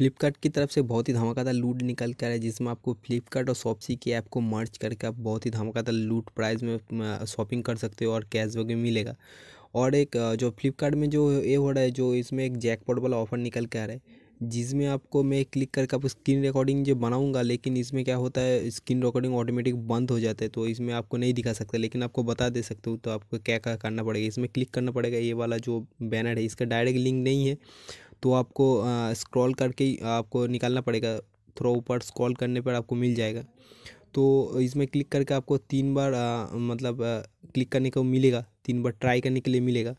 फ्लिपकार्ट की तरफ से बहुत ही धमाकेदार लूट निकल कर है जिसमें आपको फ्लिपकार्ट और शॉपसी की ऐप को मर्ज करके आप बहुत ही धमाकेदार लूट प्राइस में शॉपिंग कर सकते हो और कैश भी मिलेगा और एक जो फ्लिपकार्ट में जो ये हो रहा है जो इसमें एक जैकपॉट वाला ऑफर निकल के आ रहा है जिसमें आपको मैं क्लिक करके आप स्क्रीन रिकॉर्डिंग जो बनाऊंगा लेकिन इसमें क्या होता है स्क्रीन रिकॉर्डिंग ऑटोमेटिक बंद हो जाता है तो इसमें आपको नहीं दिखा सकता लेकिन आपको बता दे सकते हो तो आपको क्या क्या करना पड़ेगा इसमें क्लिक करना पड़ेगा ये वाला जो बैनर है इसका डायरेक्ट लिंक नहीं है तो आपको स्क्रॉल करके ही आपको निकालना पड़ेगा थोड़ा ऊपर स्क्रॉल करने पर आपको मिल जाएगा तो इसमें क्लिक करके आपको तीन बार आ, मतलब आ, क्लिक करने को मिलेगा तीन बार ट्राई करने के लिए मिलेगा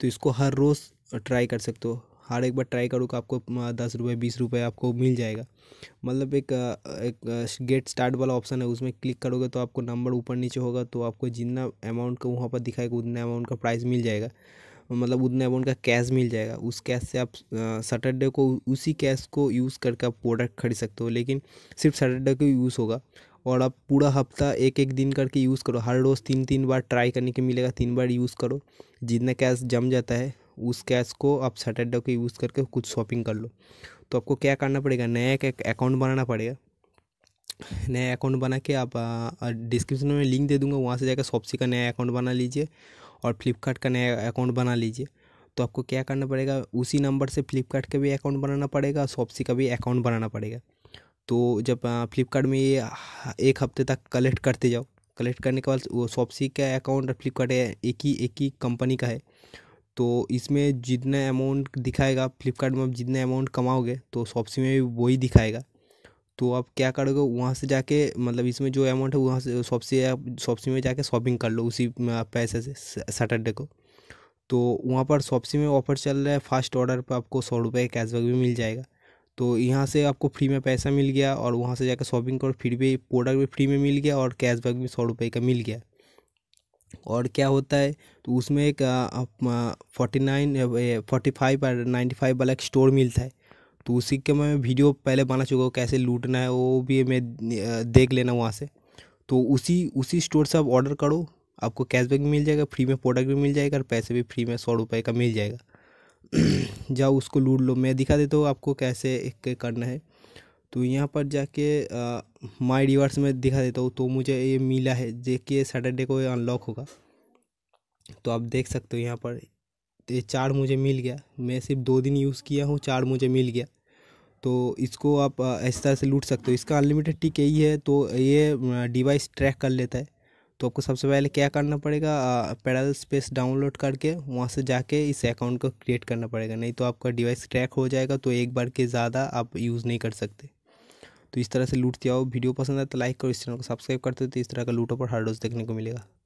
तो इसको हर रोज़ ट्राई कर सकते हो हर एक बार ट्राई करोगे आपको दस रुपये बीस रुपये आपको मिल जाएगा मतलब एक एक गेट स्टार्ट वाला ऑप्शन है उसमें क्लिक करोगे तो आपको नंबर ऊपर नीचे होगा तो आपको जितना अमाउंट का वहाँ पर दिखाएगा उतना अमाउंट का प्राइस मिल जाएगा मतलब उतने अमाउंट का कैश मिल जाएगा उस कैश से आप सैटरडे को उसी कैश को यूज़ करके आप प्रोडक्ट खरीद सकते हो लेकिन सिर्फ सैटरडे को यूज़ होगा और आप पूरा हफ्ता एक एक दिन करके यूज़ करो हर रोज़ तीन तीन बार ट्राई करने के मिलेगा तीन बार यूज़ करो जितना कैश जम जाता है उस कैश को आप सैटरडे को यूज़ करके कुछ शॉपिंग कर लो तो आपको क्या करना पड़ेगा नया एक अकाउंट बनाना पड़ेगा नया अकाउंट बना के आप डिस्क्रिप्शन में लिंक दे दूंगा वहाँ से जाकर शॉपसी का नया अकाउंट बना लीजिए और फ्लिपकार्ट का नया अकाउंट बना लीजिए तो आपको क्या करना पड़ेगा उसी नंबर से फ्लिपकार्ट का भी अकाउंट बनाना पड़ेगा शॉपसी का भी अकाउंट बनाना पड़ेगा तो जब फ्लिपकार्ट में ये एक हफ्ते तक कलेक्ट करते जाओ कलेक्ट करने के बाद वो शॉपसी का अकाउंट और फ्लिपकार्ट एक ही एक ही कंपनी का है तो इसमें जितना अमाउंट दिखाएगा फ्लिपकार्ट में जितना अमाउंट कमाओगे तो शॉपसी में भी वही दिखाएगा तो आप क्या करोगे वहाँ से जाके मतलब इसमें जो अमाउंट है वहाँ से शॉप से आप शॉपसी में जाके शॉपिंग कर लो उसी पैसे से सैटरडे को तो वहाँ पर शॉपसी में ऑफर चल रहा है फर्स्ट ऑर्डर पर आपको सौ रुपये कैशबैक भी मिल जाएगा तो यहाँ से आपको फ्री में पैसा मिल गया और वहाँ से जाकर शॉपिंग करो फिर भी प्रोडक्ट भी फ्री में मिल गया और कैशबैक भी सौ रुपये का मिल गया और क्या होता है तो उसमें एक forty nine forty five ninety five वाला एक स्टोर मिलता है तो उसी के मैं वीडियो पहले बना चुका हूँ कैसे लूटना है वो भी मैं देख लेना वहाँ से तो उसी उसी स्टोर से आप ऑर्डर करो आपको कैशबैक भी मिल जाएगा फ्री में प्रोडक्ट भी मिल जाएगा और पैसे भी फ्री में सौ रुपये का मिल जाएगा जाओ उसको लूट लो मैं दिखा देता हूँ आपको कैसे एक करना है तो यहाँ पर जाके माई रिवार्ड्स में दिखा देता हूँ तो मुझे ये मिला है देखिए सैटरडे को ये अनलॉक होगा तो आप देख सकते हो यहाँ पर तो ये चार्ज मुझे मिल गया मैं सिर्फ दो दिन यूज़ किया हूँ चार्ज मुझे मिल गया तो इसको आप इस तरह से लूट सकते हो इसका अनलिमिटेड टिक यही है तो ये डिवाइस ट्रैक कर लेता है तो आपको सबसे पहले क्या करना पड़ेगा पैरल स्पेस डाउनलोड करके वहाँ से जाके इस अकाउंट को क्रिएट करना पड़ेगा नहीं तो आपका डिवाइस ट्रैक हो जाएगा तो एक बार के ज़्यादा आप यूज़ नहीं कर सकते तो इस तरह से लूटते आओ वीडियो पसंद आए तो लाइक करो इस चैनल को सब्सक्राइब करते हो तो इस तरह का लूटो पर हर रोज़ देखने को मिलेगा